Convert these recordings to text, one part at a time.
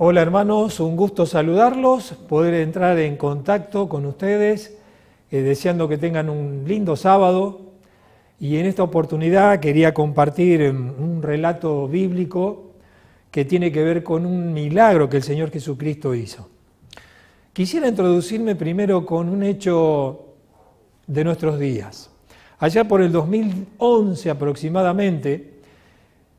Hola hermanos, un gusto saludarlos, poder entrar en contacto con ustedes, eh, deseando que tengan un lindo sábado. Y en esta oportunidad quería compartir em, un relato bíblico que tiene que ver con un milagro que el Señor Jesucristo hizo. Quisiera introducirme primero con un hecho de nuestros días. Allá por el 2011 aproximadamente,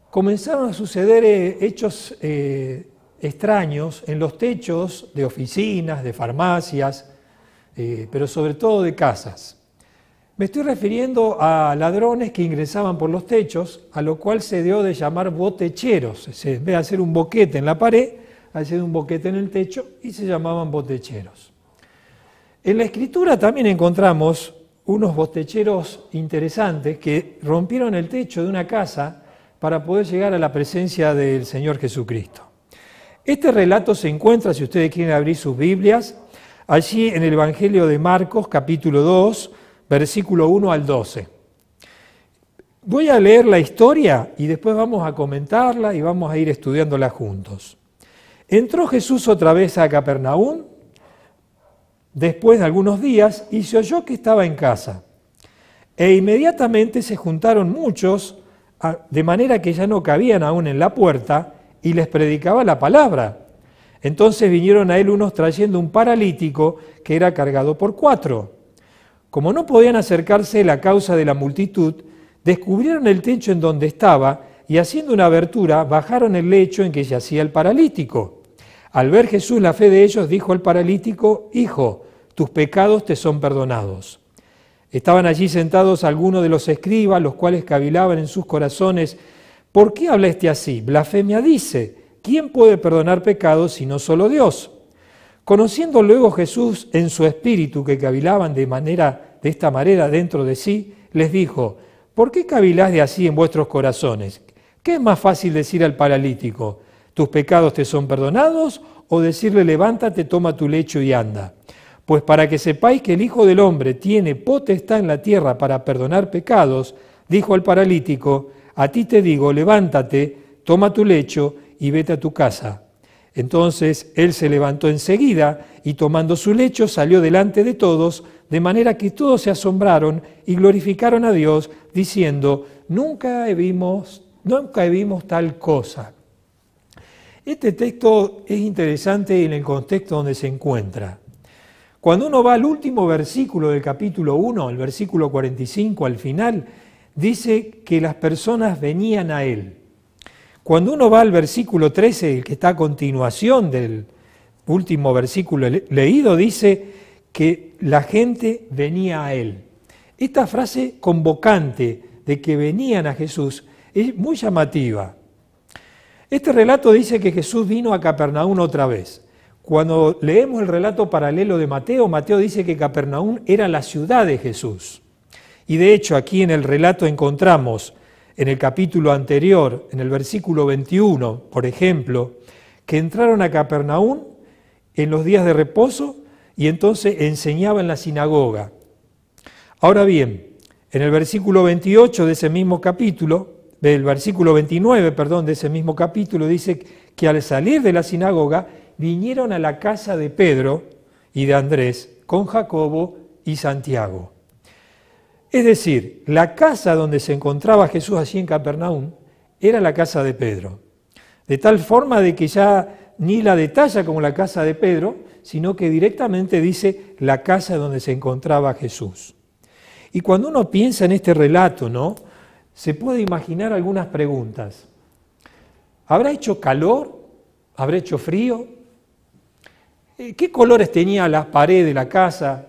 comenzaron a suceder eh, hechos eh, extraños en los techos de oficinas, de farmacias, eh, pero sobre todo de casas. Me estoy refiriendo a ladrones que ingresaban por los techos, a lo cual se dio de llamar botecheros. Se ve hacer un boquete en la pared, hacer un boquete en el techo y se llamaban botecheros. En la escritura también encontramos unos botecheros interesantes que rompieron el techo de una casa para poder llegar a la presencia del Señor Jesucristo. Este relato se encuentra, si ustedes quieren abrir sus Biblias, allí en el Evangelio de Marcos capítulo 2, versículo 1 al 12. Voy a leer la historia y después vamos a comentarla y vamos a ir estudiándola juntos. Entró Jesús otra vez a Capernaum después de algunos días y se oyó que estaba en casa. E inmediatamente se juntaron muchos, de manera que ya no cabían aún en la puerta, y les predicaba la palabra. Entonces vinieron a él unos trayendo un paralítico que era cargado por cuatro. Como no podían acercarse la causa de la multitud, descubrieron el techo en donde estaba y haciendo una abertura bajaron el lecho en que yacía el paralítico. Al ver Jesús la fe de ellos, dijo al paralítico, Hijo, tus pecados te son perdonados. Estaban allí sentados algunos de los escribas, los cuales cavilaban en sus corazones, ¿Por qué hablaste así? Blasfemia dice, ¿quién puede perdonar pecados no solo Dios? Conociendo luego Jesús en su espíritu que cavilaban de manera de esta manera dentro de sí, les dijo, ¿por qué cavilás de así en vuestros corazones? ¿Qué es más fácil decir al paralítico, tus pecados te son perdonados? o decirle, levántate, toma tu lecho y anda? Pues para que sepáis que el Hijo del Hombre tiene potestad en la tierra para perdonar pecados, dijo al paralítico, a ti te digo, levántate, toma tu lecho y vete a tu casa. Entonces él se levantó enseguida y tomando su lecho salió delante de todos, de manera que todos se asombraron y glorificaron a Dios, diciendo, nunca vimos, nunca vimos tal cosa. Este texto es interesante en el contexto donde se encuentra. Cuando uno va al último versículo del capítulo 1, el versículo 45 al final, dice que las personas venían a él. Cuando uno va al versículo 13, el que está a continuación del último versículo leído, dice que la gente venía a él. Esta frase convocante de que venían a Jesús es muy llamativa. Este relato dice que Jesús vino a Capernaum otra vez. Cuando leemos el relato paralelo de Mateo, Mateo dice que Capernaum era la ciudad de Jesús. Y de hecho aquí en el relato encontramos, en el capítulo anterior, en el versículo 21, por ejemplo, que entraron a Capernaum en los días de reposo y entonces enseñaban en la sinagoga. Ahora bien, en el versículo 28 de ese mismo capítulo, del versículo 29, perdón, de ese mismo capítulo, dice que al salir de la sinagoga vinieron a la casa de Pedro y de Andrés con Jacobo y Santiago. Es decir, la casa donde se encontraba Jesús allí en Capernaum era la casa de Pedro. De tal forma de que ya ni la detalla como la casa de Pedro, sino que directamente dice la casa donde se encontraba Jesús. Y cuando uno piensa en este relato, ¿no? Se puede imaginar algunas preguntas. ¿Habrá hecho calor? ¿Habrá hecho frío? Eh, ¿Qué colores tenía la pared de la casa?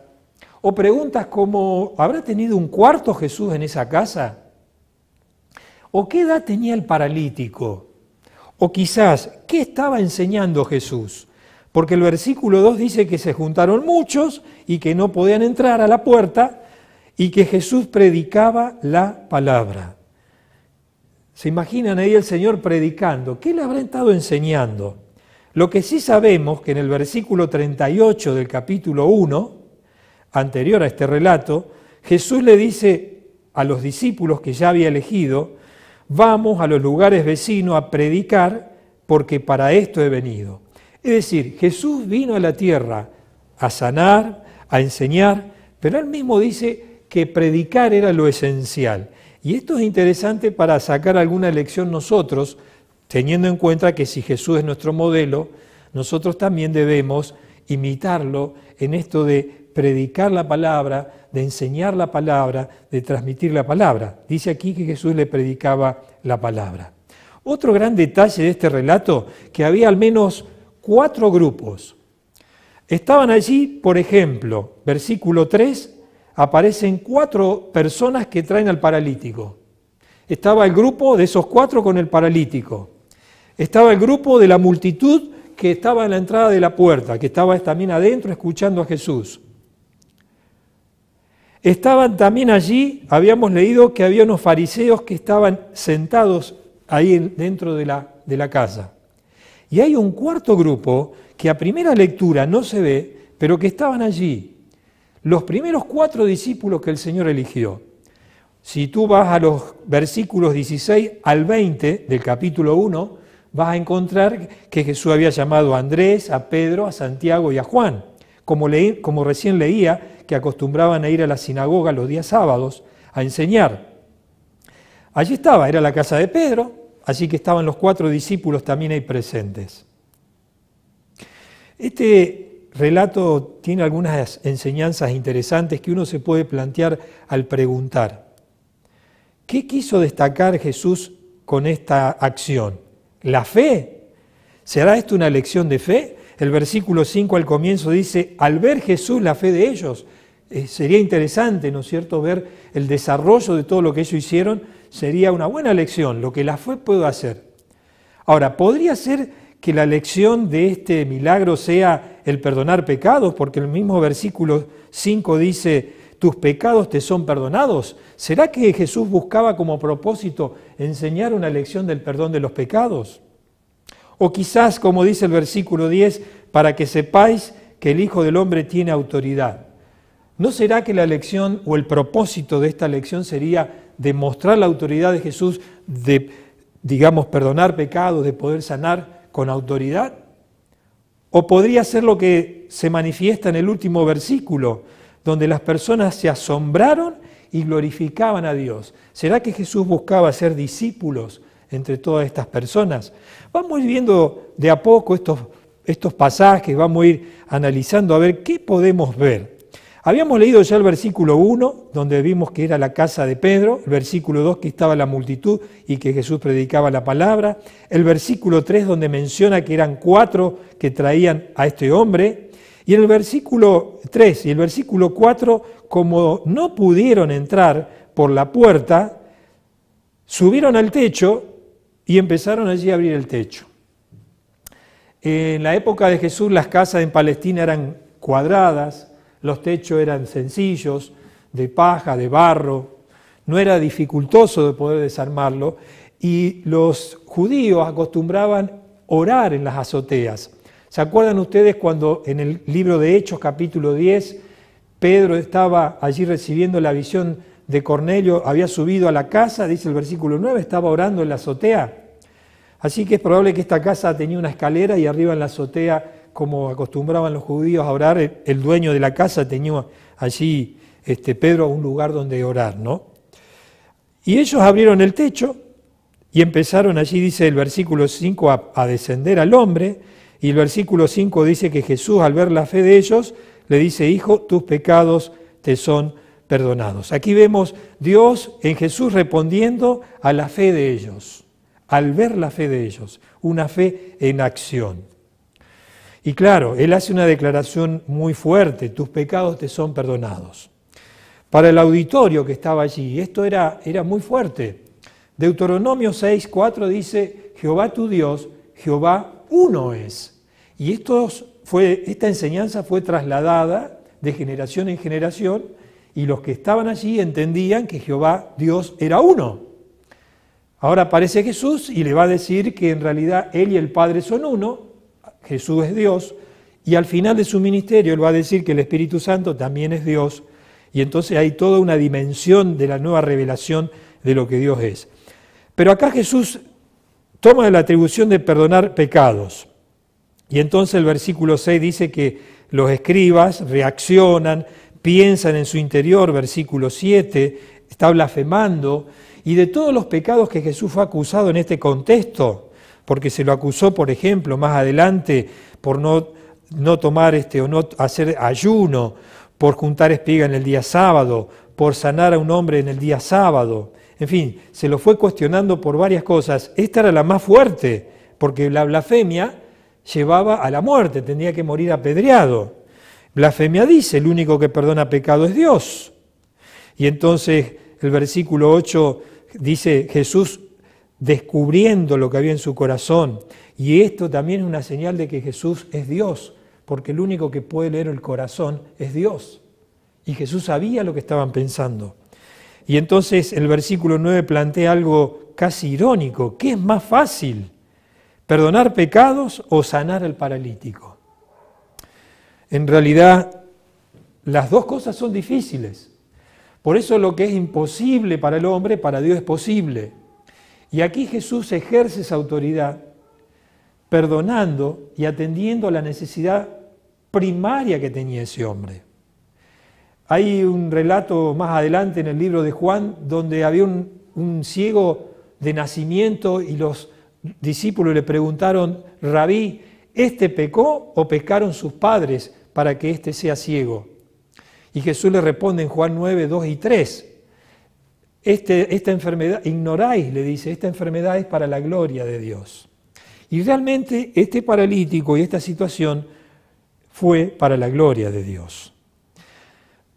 O preguntas como, ¿habrá tenido un cuarto Jesús en esa casa? ¿O qué edad tenía el paralítico? O quizás, ¿qué estaba enseñando Jesús? Porque el versículo 2 dice que se juntaron muchos y que no podían entrar a la puerta y que Jesús predicaba la palabra. Se imaginan ahí el Señor predicando. ¿Qué le habrá estado enseñando? Lo que sí sabemos que en el versículo 38 del capítulo 1, anterior a este relato, Jesús le dice a los discípulos que ya había elegido, vamos a los lugares vecinos a predicar porque para esto he venido. Es decir, Jesús vino a la tierra a sanar, a enseñar, pero él mismo dice que predicar era lo esencial. Y esto es interesante para sacar alguna lección nosotros, teniendo en cuenta que si Jesús es nuestro modelo, nosotros también debemos imitarlo en esto de predicar la palabra, de enseñar la palabra, de transmitir la palabra. Dice aquí que Jesús le predicaba la palabra. Otro gran detalle de este relato, que había al menos cuatro grupos. Estaban allí, por ejemplo, versículo 3, aparecen cuatro personas que traen al paralítico. Estaba el grupo de esos cuatro con el paralítico. Estaba el grupo de la multitud que estaba en la entrada de la puerta, que estaba también adentro escuchando a Jesús. Estaban también allí, habíamos leído que había unos fariseos que estaban sentados ahí dentro de la, de la casa. Y hay un cuarto grupo que a primera lectura no se ve, pero que estaban allí. Los primeros cuatro discípulos que el Señor eligió. Si tú vas a los versículos 16 al 20 del capítulo 1, vas a encontrar que Jesús había llamado a Andrés, a Pedro, a Santiago y a Juan como, recién leía, que acostumbraban a ir a la sinagoga los días sábados a enseñar. Allí estaba, era la casa de Pedro, así que estaban los cuatro discípulos también ahí presentes. Este relato tiene algunas enseñanzas interesantes que uno se puede plantear al preguntar, ¿qué quiso destacar Jesús con esta acción? ¿La fe? ¿Será esto una lección de fe? El versículo 5 al comienzo dice, al ver Jesús la fe de ellos, eh, sería interesante, ¿no es cierto?, ver el desarrollo de todo lo que ellos hicieron, sería una buena lección, lo que la fe puedo hacer. Ahora, podría ser que la lección de este milagro sea el perdonar pecados, porque el mismo versículo 5 dice, tus pecados te son perdonados. ¿Será que Jesús buscaba como propósito enseñar una lección del perdón de los pecados? O quizás, como dice el versículo 10, para que sepáis que el Hijo del Hombre tiene autoridad. ¿No será que la lección o el propósito de esta lección sería demostrar la autoridad de Jesús de, digamos, perdonar pecados, de poder sanar con autoridad? ¿O podría ser lo que se manifiesta en el último versículo, donde las personas se asombraron y glorificaban a Dios? ¿Será que Jesús buscaba ser discípulos entre todas estas personas. Vamos a ir viendo de a poco estos, estos pasajes, vamos a ir analizando a ver qué podemos ver. Habíamos leído ya el versículo 1, donde vimos que era la casa de Pedro, el versículo 2, que estaba la multitud y que Jesús predicaba la palabra, el versículo 3, donde menciona que eran cuatro que traían a este hombre, y en el versículo 3 y el versículo 4, como no pudieron entrar por la puerta, subieron al techo y empezaron allí a abrir el techo. En la época de Jesús las casas en Palestina eran cuadradas, los techos eran sencillos, de paja, de barro, no era dificultoso de poder desarmarlo y los judíos acostumbraban orar en las azoteas. ¿Se acuerdan ustedes cuando en el libro de Hechos capítulo 10 Pedro estaba allí recibiendo la visión de Cornelio, había subido a la casa, dice el versículo 9, estaba orando en la azotea Así que es probable que esta casa tenía una escalera y arriba en la azotea, como acostumbraban los judíos a orar, el dueño de la casa tenía allí este, Pedro un lugar donde orar, ¿no? Y ellos abrieron el techo y empezaron allí, dice el versículo 5, a, a descender al hombre. Y el versículo 5 dice que Jesús, al ver la fe de ellos, le dice, Hijo, tus pecados te son perdonados. Aquí vemos Dios en Jesús respondiendo a la fe de ellos al ver la fe de ellos, una fe en acción. Y claro, él hace una declaración muy fuerte, tus pecados te son perdonados. Para el auditorio que estaba allí, esto era, era muy fuerte. Deuteronomio 6, 4 dice, Jehová tu Dios, Jehová uno es. Y esto fue, esta enseñanza fue trasladada de generación en generación y los que estaban allí entendían que Jehová Dios era uno. Ahora aparece Jesús y le va a decir que en realidad Él y el Padre son uno, Jesús es Dios, y al final de su ministerio Él va a decir que el Espíritu Santo también es Dios, y entonces hay toda una dimensión de la nueva revelación de lo que Dios es. Pero acá Jesús toma la atribución de perdonar pecados. Y entonces el versículo 6 dice que los escribas reaccionan, piensan en su interior, versículo 7, está blasfemando, y de todos los pecados que Jesús fue acusado en este contexto, porque se lo acusó, por ejemplo, más adelante por no, no tomar este o no hacer ayuno, por juntar espiga en el día sábado, por sanar a un hombre en el día sábado. En fin, se lo fue cuestionando por varias cosas. Esta era la más fuerte, porque la blasfemia llevaba a la muerte, tenía que morir apedreado. Blasfemia dice, el único que perdona pecado es Dios. Y entonces el versículo 8 dice Jesús descubriendo lo que había en su corazón. Y esto también es una señal de que Jesús es Dios, porque el único que puede leer el corazón es Dios. Y Jesús sabía lo que estaban pensando. Y entonces el versículo 9 plantea algo casi irónico. ¿Qué es más fácil? ¿Perdonar pecados o sanar al paralítico? En realidad, las dos cosas son difíciles. Por eso lo que es imposible para el hombre, para Dios es posible. Y aquí Jesús ejerce esa autoridad perdonando y atendiendo a la necesidad primaria que tenía ese hombre. Hay un relato más adelante en el libro de Juan donde había un, ciego de nacimiento y los discípulos le preguntaron, rabí, ¿este pecó o pecaron sus padres para que éste sea ciego? Y Jesús le responde en Juan 9, 2 y 3. Este, esta enfermedad, ignoráis, le dice, esta enfermedad es para la gloria de Dios. Y realmente este paralítico y esta situación fue para la gloria de Dios.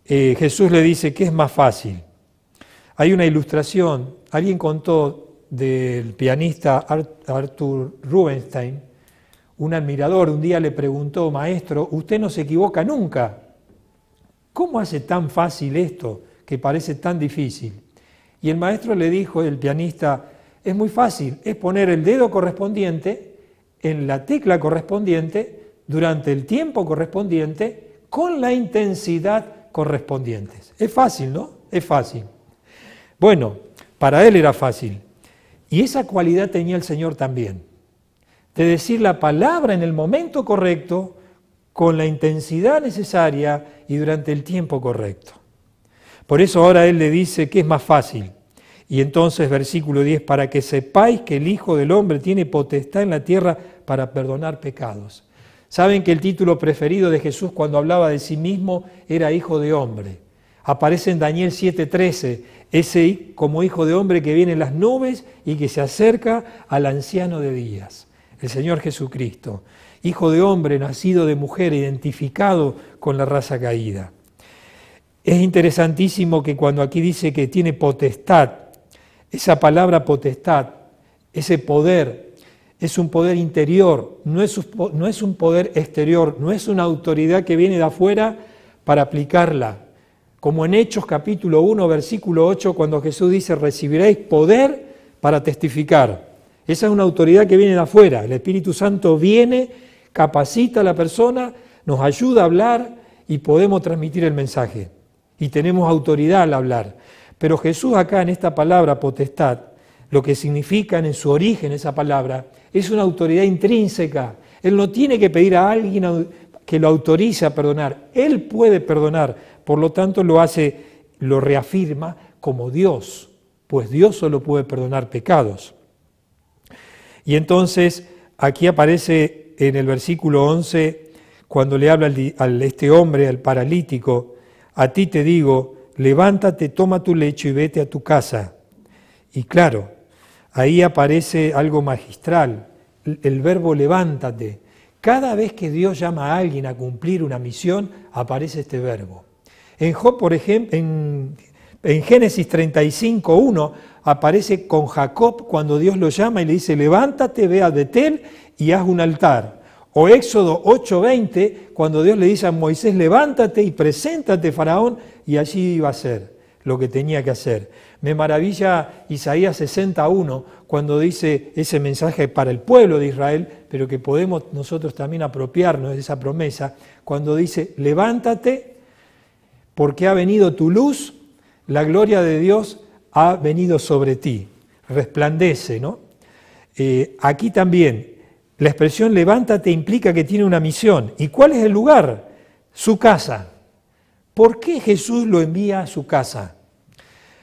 Eh, Jesús le dice que es más fácil. Hay una ilustración, alguien contó del pianista Arthur Rubinstein, un admirador, un día le preguntó, maestro, usted no se equivoca nunca, ¿cómo hace tan fácil esto que parece tan difícil? Y el maestro le dijo, el pianista, es muy fácil, es poner el dedo correspondiente en la tecla correspondiente durante el tiempo correspondiente con la intensidad correspondiente. Es fácil, ¿no? Es fácil. Bueno, para él era fácil. Y esa cualidad tenía el Señor también, de decir la palabra en el momento correcto, con la intensidad necesaria y durante el tiempo correcto. Por eso ahora Él le dice que es más fácil. Y entonces versículo 10, para que sepáis que el Hijo del Hombre tiene potestad en la tierra para perdonar pecados. Saben que el título preferido de Jesús cuando hablaba de sí mismo era Hijo de Hombre. Aparece en Daniel 7:13, ese como Hijo de Hombre que viene en las nubes y que se acerca al anciano de días, el Señor Jesucristo hijo de hombre, nacido de mujer, identificado con la raza caída. Es interesantísimo que cuando aquí dice que tiene potestad, esa palabra potestad, ese poder, es un poder interior, no es, no es un poder exterior, no es una autoridad que viene de afuera para aplicarla. Como en Hechos capítulo 1, versículo 8, cuando Jesús dice, recibiréis poder para testificar. Esa es una autoridad que viene de afuera. El Espíritu Santo viene capacita a la persona, nos ayuda a hablar y podemos transmitir el mensaje. Y tenemos autoridad al hablar. Pero Jesús acá en esta palabra potestad, lo que significa en su origen esa palabra, es una autoridad intrínseca. Él no tiene que pedir a alguien que lo autorice a perdonar. Él puede perdonar, por lo tanto lo hace, lo reafirma como Dios, pues Dios solo puede perdonar pecados. Y entonces aquí aparece en el versículo 11, cuando le habla a este hombre, al paralítico, a ti te digo, levántate, toma tu lecho y vete a tu casa. Y claro, ahí aparece algo magistral, el verbo levántate. Cada vez que Dios llama a alguien a cumplir una misión, aparece este verbo. En Job, por ejemplo, en, Génesis 35, 1, aparece con Jacob cuando Dios lo llama y le dice, levántate, ve a Betel y haz un altar. O Éxodo 8:20, cuando Dios le dice a Moisés, levántate y preséntate, Faraón, y allí iba a ser lo que tenía que hacer. Me maravilla Isaías 61, cuando dice ese mensaje para el pueblo de Israel, pero que podemos nosotros también apropiarnos de esa promesa, cuando dice, levántate, porque ha venido tu luz, la gloria de Dios ha venido sobre ti, resplandece, ¿no? Eh, aquí también, la expresión levántate implica que tiene una misión. ¿Y cuál es el lugar? Su casa. ¿Por qué Jesús lo envía a su casa?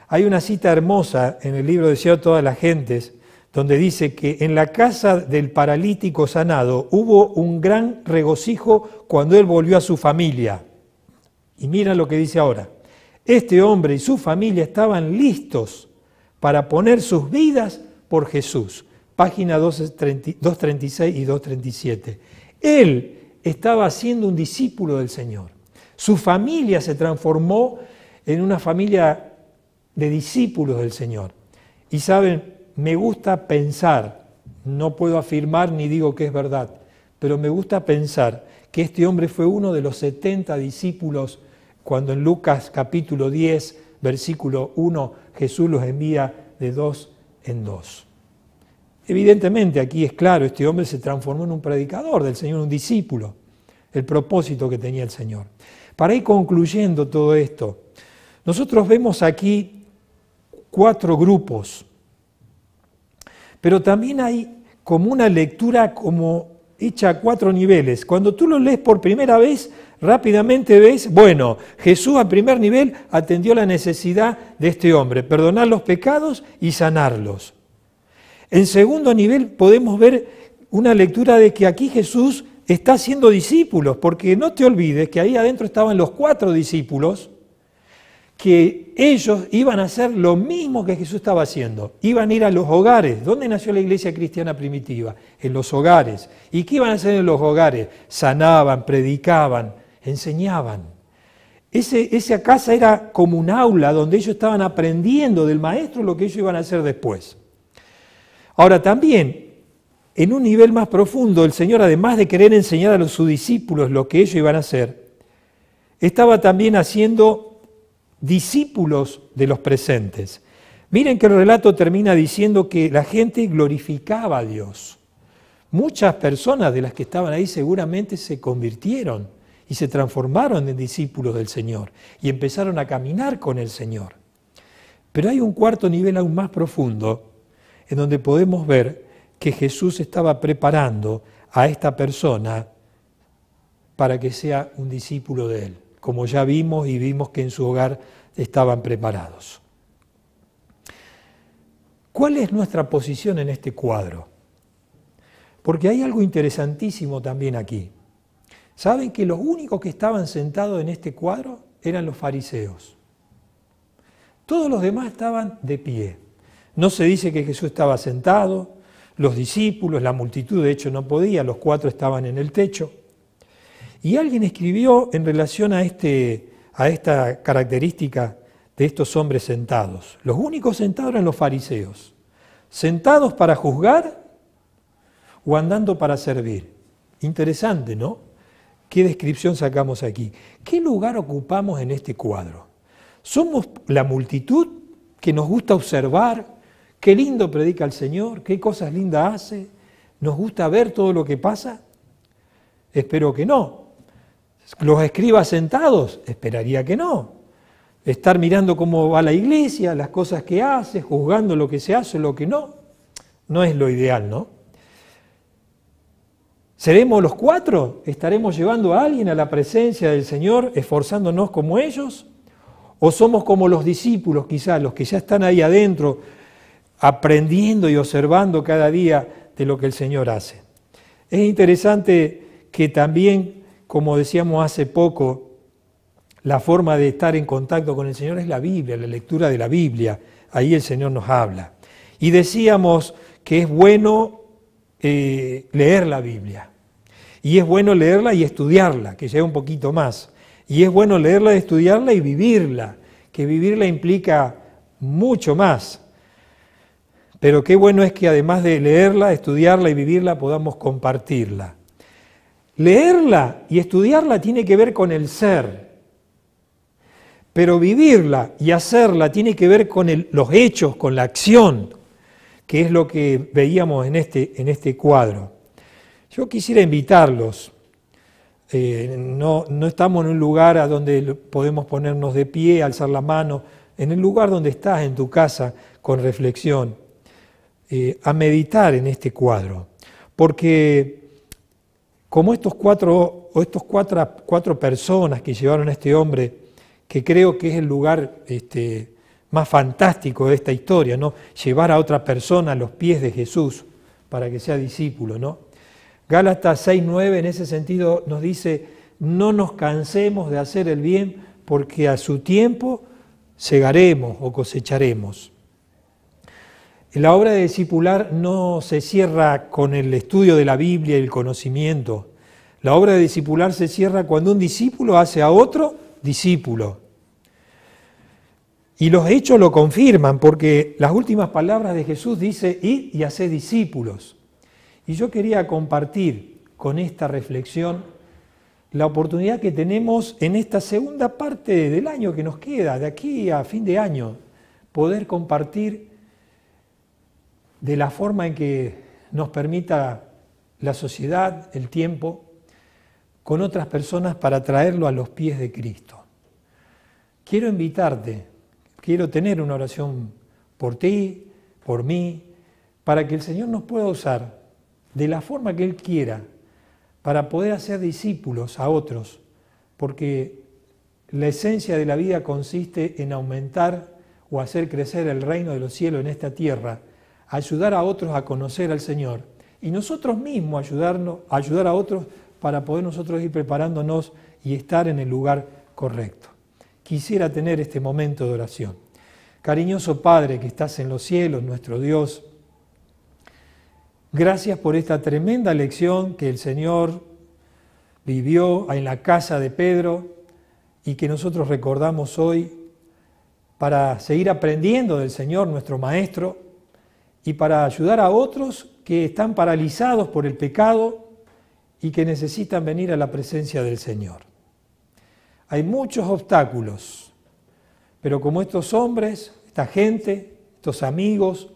Hay una cita hermosa en el libro Deseo a todas las gentes, donde dice que en la casa del paralítico sanado hubo un gran regocijo cuando él volvió a su familia. Y mira lo que dice ahora. Este hombre y su familia estaban listos para poner sus vidas por Jesús. Página 236 y 237. Él estaba siendo un discípulo del Señor. Su familia se transformó en una familia de discípulos del Señor. Y saben, me gusta pensar, no puedo afirmar ni digo que es verdad, pero me gusta pensar que este hombre fue uno de los 70 discípulos cuando en Lucas capítulo 10, versículo 1, Jesús los envía de dos en dos. Evidentemente, aquí es claro, este hombre se transformó en un predicador del Señor, un discípulo, el propósito que tenía el Señor. Para ir concluyendo todo esto, nosotros vemos aquí cuatro grupos, pero también hay como una lectura como hecha a cuatro niveles. Cuando tú lo lees por primera vez, rápidamente ves, bueno, Jesús a primer nivel atendió la necesidad de este hombre, perdonar los pecados y sanarlos. En segundo nivel podemos ver una lectura de que aquí Jesús está haciendo discípulos, porque no te olvides que ahí adentro estaban los cuatro discípulos, que ellos iban a hacer lo mismo que Jesús estaba haciendo. Iban a ir a los hogares. ¿Dónde nació la iglesia cristiana primitiva? En los hogares. ¿Y qué iban a hacer en los hogares? Sanaban, predicaban, enseñaban. Ese, esa casa era como un aula donde ellos estaban aprendiendo del maestro lo que ellos iban a hacer después. Ahora también, en un nivel más profundo, el Señor, además de querer enseñar a los, sus discípulos lo que ellos iban a hacer, estaba también haciendo discípulos de los presentes. Miren que el relato termina diciendo que la gente glorificaba a Dios. Muchas personas de las que estaban ahí seguramente se convirtieron y se transformaron en discípulos del Señor y empezaron a caminar con el Señor. Pero hay un cuarto nivel aún más profundo en donde podemos ver que Jesús estaba preparando a esta persona para que sea un discípulo de Él, como ya vimos y vimos que en su hogar estaban preparados. ¿Cuál es nuestra posición en este cuadro? Porque hay algo interesantísimo también aquí. ¿Saben que los únicos que estaban sentados en este cuadro eran los fariseos? Todos los demás estaban de pie. No se dice que Jesús estaba sentado, los discípulos, la multitud de hecho no podía, los cuatro estaban en el techo. Y alguien escribió en relación a, este, a esta característica de estos hombres sentados. Los únicos sentados eran los fariseos, sentados para juzgar o andando para servir. Interesante, ¿no? ¿Qué descripción sacamos aquí? ¿Qué lugar ocupamos en este cuadro? Somos la multitud que nos gusta observar, qué lindo predica el Señor, qué cosas lindas hace, nos gusta ver todo lo que pasa. Espero que no. Los escribas sentados, esperaría que no. Estar mirando cómo va la iglesia, las cosas que hace, juzgando lo que se hace, lo que no, no es lo ideal, ¿no? ¿Seremos los cuatro? ¿Estaremos llevando a alguien a la presencia del Señor, esforzándonos como ellos? ¿O somos como los discípulos quizás, los que ya están ahí adentro, aprendiendo y observando cada día de lo que el Señor hace? Es interesante que también, como decíamos hace poco, la forma de estar en contacto con el Señor es la Biblia, la lectura de la Biblia. Ahí el Señor nos habla. Y decíamos que es bueno eh, leer la Biblia. Y es bueno leerla y estudiarla, que lleva un poquito más. Y es bueno leerla, estudiarla y vivirla, que vivirla implica mucho más. Pero qué bueno es que además de leerla, estudiarla y vivirla, podamos compartirla. Leerla y estudiarla tiene que ver con el ser, pero vivirla y hacerla tiene que ver con los hechos, con la acción, que es lo que veíamos en este, en este cuadro. Yo quisiera invitarlos, eh, no, estamos en un lugar a donde podemos ponernos de pie, alzar la mano, en el lugar donde estás, en tu casa, con reflexión, eh, a meditar en este cuadro, porque como estos cuatro, o estos cuatro, personas que llevaron a este hombre, que creo que es el lugar este, más fantástico de esta historia, ¿no? Llevar a otra persona a los pies de Jesús para que sea discípulo, ¿no? Gálatas 6:9 en ese sentido nos dice, "No nos cansemos de hacer el bien, porque a su tiempo segaremos o cosecharemos." La obra de discipular no se cierra con el estudio de la Biblia y el conocimiento. La obra de discipular se cierra cuando un discípulo hace a otro discípulo. Y los hechos lo confirman porque las últimas palabras de Jesús dice, id y haced discípulos. Y yo quería compartir con esta reflexión la oportunidad que tenemos en esta segunda parte del año que nos queda, de aquí a fin de año, poder compartir de la forma en que nos permita la sociedad, el tiempo, con otras personas para traerlo a los pies de Cristo. Quiero invitarte Quiero tener una oración por ti, por mí, para que el Señor nos pueda usar de la forma que Él quiera, para poder hacer discípulos a otros, porque la esencia de la vida consiste en aumentar o hacer crecer el reino de los cielos en esta tierra, ayudar a otros a conocer al Señor y nosotros mismos ayudarnos, ayudar a otros para poder nosotros ir preparándonos y estar en el lugar correcto quisiera tener este momento de oración. Cariñoso Padre que estás en los cielos, nuestro Dios, gracias por esta tremenda lección que el Señor vivió en la casa de Pedro y que nosotros recordamos hoy para seguir aprendiendo del Señor, nuestro Maestro, y para ayudar a otros que están paralizados por el pecado y que necesitan venir a la presencia del Señor. Hay muchos obstáculos, pero como estos hombres, esta gente, estos amigos,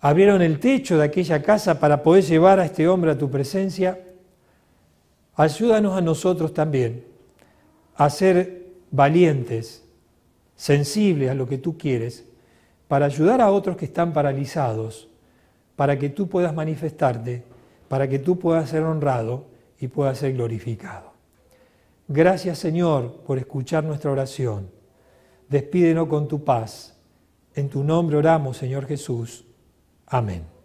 abrieron el techo de aquella casa para poder llevar a este hombre a tu presencia, ayúdanos a nosotros también a ser valientes, sensibles a lo que tú quieres, para ayudar a otros que están paralizados, para que tú puedas manifestarte, para que tú puedas ser honrado y puedas ser glorificado. Gracias Señor por escuchar nuestra oración. Despídenos con tu paz. En tu nombre oramos, Señor Jesús. Amén.